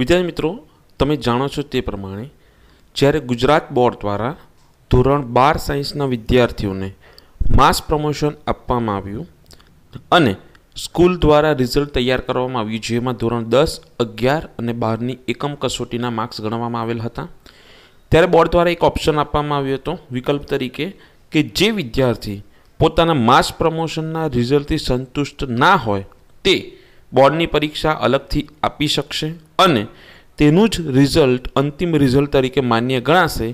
વિદ્યાર્થી મિત્રો તમે જાણો છો તે પ્રમાણે જ્યારે ગુજરાત બોર્ડ દ્વારા ધોરણ બાર સાયન્સના વિદ્યાર્થીઓને માસ પ્રમોશન આપવામાં આવ્યું અને સ્કૂલ દ્વારા રિઝલ્ટ તૈયાર કરવામાં આવ્યું જેમાં ધોરણ દસ અગિયાર અને બારની એકમ કસોટીના માર્ક્સ ગણવામાં આવેલ હતા ત્યારે બોર્ડ દ્વારા એક ઓપ્શન આપવામાં આવ્યો હતો વિકલ્પ તરીકે કે જે વિદ્યાર્થી પોતાના માસ પ્રમોશનના રિઝલ્ટથી સંતુષ્ટ ના હોય તે બોર્ડની પરીક્ષા અલગથી આપી શકશે અને તેનું જ રિઝલ્ટ અંતિમ રિઝલ્ટ તરીકે માન્ય ગણાશે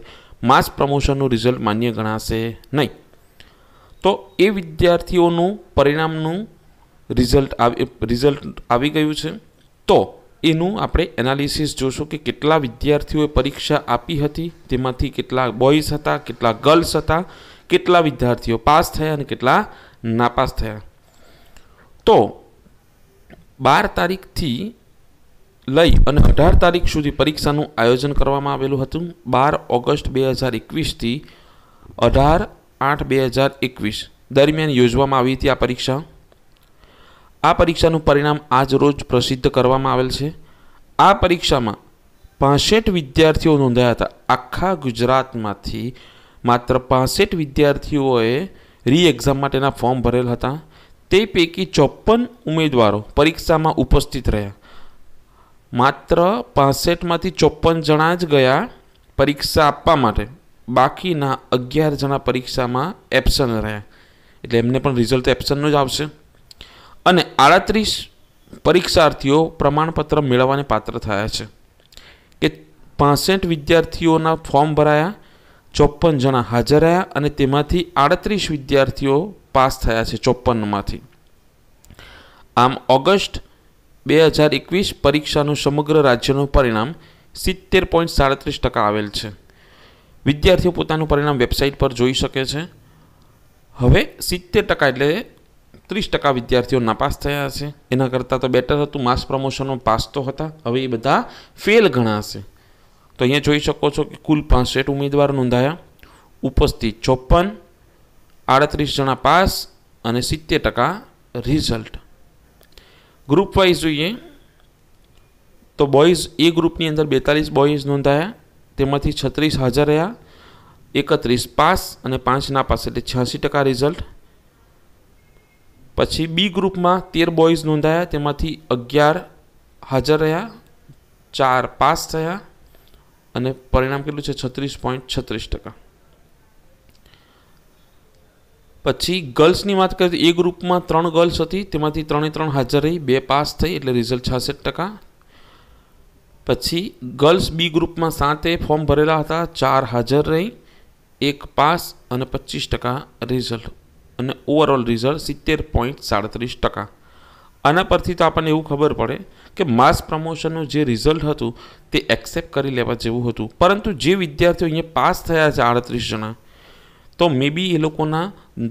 માસ પ્રમોશનનું રિઝલ્ટ માન્ય ગણાશે નહીં તો એ વિદ્યાર્થીઓનું પરિણામનું રિઝલ્ટ રિઝલ્ટ આવી ગયું છે તો એનું આપણે એનાલિસિસ જોશું કે કેટલા વિદ્યાર્થીઓએ પરીક્ષા આપી હતી તેમાંથી કેટલા બોયઝ હતા કેટલા ગર્લ્સ હતા કેટલા વિદ્યાર્થીઓ પાસ થયા અને કેટલા નાપાસ થયા તો બાર તારીખથી લઈ અને અઢાર તારીખ સુધી પરીક્ષાનું આયોજન કરવામાં આવેલું હતું બાર ઓગસ્ટ બે હજાર એકવીસથી અઢાર આઠ બે હજાર એકવીસ દરમિયાન યોજવામાં આવી હતી આ પરીક્ષા આ પરીક્ષાનું પરિણામ આજ રોજ પ્રસિદ્ધ કરવામાં આવેલ છે આ પરીક્ષામાં પાસઠ વિદ્યાર્થીઓ નોંધાયા હતા આખા ગુજરાતમાંથી માત્ર પાસઠ વિદ્યાર્થીઓએ રી એક્ઝામ માટેના ફોર્મ ભરેલ હતા તે પૈકી ચોપન ઉમેદવારો પરીક્ષામાં ઉપસ્થિત રહ્યા માત્ર પાસઠમાંથી ચોપન જણા જ ગયા પરીક્ષા આપવા માટે બાકીના અગિયાર જણા પરીક્ષામાં એબસન્ટ રહ્યા એટલે એમને પણ રિઝલ્ટ એબસન્ટનું જ આવશે અને આડત્રીસ પરીક્ષાર્થીઓ પ્રમાણપત્ર મેળવવાને પાત્ર થયા છે કે પાસઠ વિદ્યાર્થીઓના ફોર્મ ભરાયા ચોપન જણા હાજર રહ્યા અને તેમાંથી આડત્રીસ વિદ્યાર્થીઓ પાસ થયા છે ચોપનમાંથી આમ ઓગસ્ટ બે હજાર એકવીસ પરીક્ષાનું સમગ્ર રાજ્યનું પરિણામ સિત્તેર પોઈન્ટ સાડત્રીસ ટકા આવેલ છે વિદ્યાર્થીઓ પોતાનું પરિણામ વેબસાઇટ પર જોઈ શકે છે હવે સિત્તેર ટકા એટલે ત્રીસ ટકા વિદ્યાર્થીઓ નાપાસ થયા છે એના કરતાં તો બેટર હતું માસ પ્રમોશનમાં પાસ તો હતા હવે એ બધા ફેલ ગણાશે તો અહીં જોઈ શકો છો કે કુલ 50 ઉમેદવારો નોંધાયા ઉપસ્થિત 54 38 જણા પાસ અને 70% રિઝલ્ટ ગ્રુપ વાઇઝ જોઈએ તો બોયસ એ ગ્રુપની અંદર 42 બોયસ નોંધાયા તેમાંથી 36 હાજર રહ્યા 31 પાસ અને 5 ના પાસ એટલે 66% રિઝલ્ટ પછી બી ગ્રુપમાં 13 બોયસ નોંધાયા તેમાંથી 11 હાજર રહ્યા 4 પાસ થયા અને પરિણામ કેટલું છે છત્રીસ પોઈન્ટ છત્રીસ ટકા પછી ગર્લ્સની વાત કરીએ એ ગ્રુપમાં ત્રણ ગર્લ્સ હતી તેમાંથી ત્રણે ત્રણ હાજર રહી બે પાસ થઈ એટલે રિઝલ્ટ છાસઠ ટકા પછી ગર્લ્સ બી ગ્રુપમાં સાતે ફોર્મ ભરેલા હતા ચાર હાજર રહી એક પાસ અને પચીસ ટકા રિઝલ્ટ અને ઓવરઓલ રિઝલ્ટ સિત્તેર પોઈન્ટ સાડત્રીસ ટકા આના પરથી તો આપણને એવું ખબર પડે કે માસ પ્રમોશનનું જે રિઝલ્ટ હતું તે એક્સેપ્ટ કરી લેવા જેવું હતું પરંતુ જે વિદ્યાર્થીઓ અહીંયા પાસ થયા છે આડત્રીસ જણા તો મે બી એ લોકોના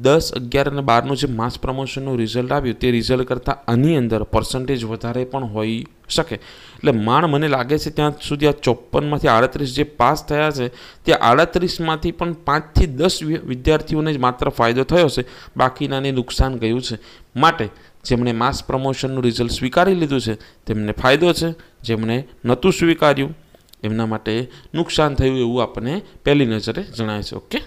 દસ અગિયાર અને બારનું જે માસ પ્રમોશનનું રિઝલ્ટ આવ્યું તે રિઝલ્ટ કરતાં આની અંદર પર્સન્ટેજ વધારે પણ હોઈ શકે એટલે માણ મને લાગે છે ત્યાં સુધી આ ચોપ્પનમાંથી આડત્રીસ જે પાસ થયા છે તે આડત્રીસમાંથી પણ પાંચથી દસ વિદ્યાર્થીઓને જ માત્ર ફાયદો થયો છે બાકીનાને નુકસાન ગયું છે માટે જેમણે માસ પ્રમોશનનું રિઝલ્ટ સ્વીકારી લીધું છે તેમને ફાયદો છે જેમણે નહોતું સ્વીકાર્યું એમના માટે નુકસાન થયું એવું આપણને પહેલી નજરે જણાય છે ઓકે